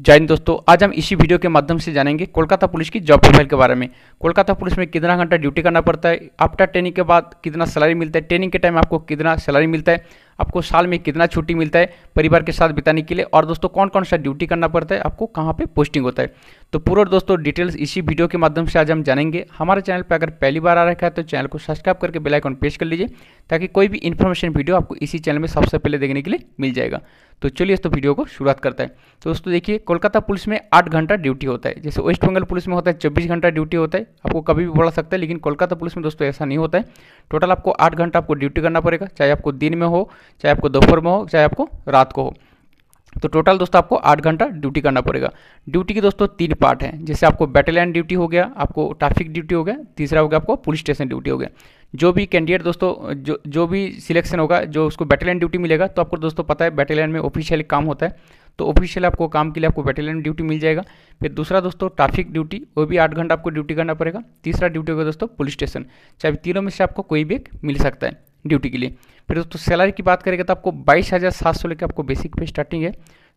जय हिंद दोस्तों आज हम इसी वीडियो के माध्यम से जानेंगे कोलकाता पुलिस की जॉब प्रोफाइल के बारे में कोलकाता पुलिस में कितना घंटा ड्यूटी करना पड़ता है आफ्टर ट्रेनिंग के बाद कितना सैलरी मिलता है ट्रेनिंग के टाइम आपको कितना सैलरी मिलता है आपको साल में कितना छुट्टी मिलता है परिवार के साथ बिताने के लिए और दोस्तों कौन कौन सा ड्यूटी करना पड़ता है आपको कहाँ पर पोस्टिंग होता है तो पूरा दोस्तों डिटेल्स इसी वीडियो के माध्यम से आज हम जानेंगे हमारे चैनल पर अगर पहली बार आ रखा है तो चैनल को सब्सक्राइब करके बेलाइकॉन प्रेस कर लीजिए ताकि कोई भी इन्फॉर्मेशन वीडियो आपको इसी चैनल में सबसे पहले देखने के लिए मिल जाएगा तो चलिए तो वीडियो को शुरुआत करता है तो दोस्तों देखिए कोलकाता पुलिस में आठ घंटा ड्यूटी होता है जैसे वेस्ट बंगाल पुलिस में होता है चौबीस घंटा ड्यूटी होता है आपको कभी भी बढ़ा सकता है लेकिन कोलकाता पुलिस में दोस्तों ऐसा नहीं होता है टोटल आपको आठ घंटा आपको ड्यूटी करना पड़ेगा चाहे आपको दिन में हो चाहे आपको दोपहर में हो चाहे आपको रात को हो तो टोटल दोस्तों आपको आठ घंटा ड्यूटी करना पड़ेगा ड्यूटी के दोस्तों तीन पार्ट हैं जैसे आपको बैटेलियन ड्यूटी हो गया आपको ट्रैफिक ड्यूटी हो गया तीसरा हो गया आपको पुलिस स्टेशन ड्यूटी हो गया जो भी कैंडिडेट दोस्तों जो जो भी सिलेक्शन होगा जो उसको बैटेलियन ड्यूटी मिलेगा तो आपको दोस्तों पता है बैटेलियन में ऑफिशियल काम होता है तो ऑफिशियल आपको काम के लिए आपको बैटेलियन ड्यूटी मिल जाएगा फिर दूसरा दोस्तों ट्रैफिक ड्यूटी वो भी आठ घंटा आपको ड्यूटी करना पड़ेगा तीसरा ड्यूटी होगा दोस्तों पुलिस स्टेशन चाहे तीनों में से आपको कोई भी एक मिल सकता है ड्यूटी के लिए फिर दोस्तों सैलरी की बात करेंगे तो आपको बाईस हज़ार सात सौ लेकर आपको बेसिक पे स्टार्टिंग है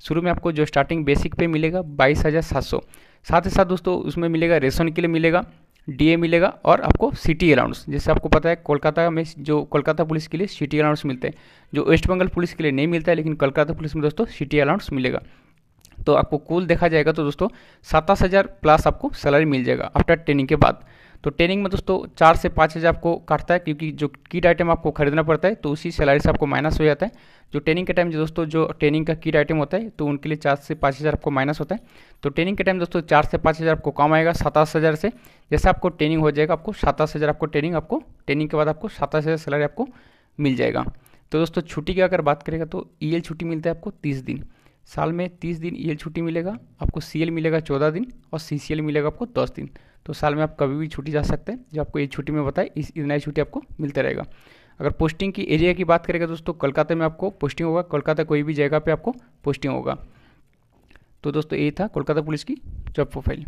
शुरू में आपको जो स्टार्टिंग बेसिक पे मिलेगा बाईस हज़ार सात सौ साथ ही साथ दोस्तों उसमें मिलेगा रेशन के लिए मिलेगा डीए मिलेगा और आपको सिटी अलाउंस जैसे आपको पता है कोलकाता में जो कोलकाता पुलिस के लिए सिटी अलाउंस मिलते हैं जो वेस्ट बंगाल पुलिस के लिए नहीं मिलता है लेकिन कोलकाता पुलिस में दोस्तों सिटी अलाउंस मिलेगा तो आपको कुल देखा जाएगा तो दोस्तों सत्ताईस हज़ार प्लस आपको सैलरी मिल जाएगा आफ्टर ट्रेनिंग के बाद तो ट्रेनिंग में दोस्तों चार से पाँच हज़ार आपको काटता है क्योंकि जो किट आइटम आपको खरीदना पड़ता है तो उसी सैलरी से आपको माइनस हो जाता है जो ट्रेनिंग के टाइम जो दोस्तों जो ट्रेनिंग का किट आइटम होता है तो उनके लिए चार से पाँच हज़ार आपको माइनस होता है तो ट्रेनिंग के टाइम दोस्तों चार से पाँच हज़ार आपको कम आएगा सतास हज़ार से जैसे आपको ट्रेनिंग हो जाएगा आपको सताईस हज़ार आपको ट्रेनिंग आपको ट्रेनिंग के बाद आपको सताईस हज़ार सैलरी आपको मिल जाएगा तो दोस्तों छुट्टी की अगर बात करेगा तो ई e छुट्टी मिलता है आपको तीस दिन साल में तीस दिन ई e छुट्टी मिलेगा आपको सी मिलेगा चौदह दिन और सी मिलेगा आपको दस दिन तो साल में आप कभी भी छुट्टी जा सकते हैं जो आपको ये छुट्टी में बताए इस नई छुट्टी आपको मिलता रहेगा अगर पोस्टिंग की एरिया की बात करेगा दोस्तों कोलकाता में आपको पोस्टिंग होगा कोलकाता कोई भी जगह पर आपको पोस्टिंग होगा तो दोस्तों ये था कोलकाता पुलिस की जॉब प्रोफाइल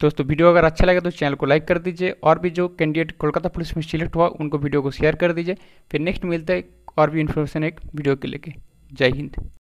दोस्तों वीडियो अगर अच्छा लगे तो चैनल को लाइक कर दीजिए और भी जो कैंडिडेट कोलकाता पुलिस में सिलेक्ट हुआ उनको वीडियो को शेयर कर दीजिए फिर नेक्स्ट मिलता है और भी इन्फॉर्मेशन एक वीडियो के लेके जय हिंद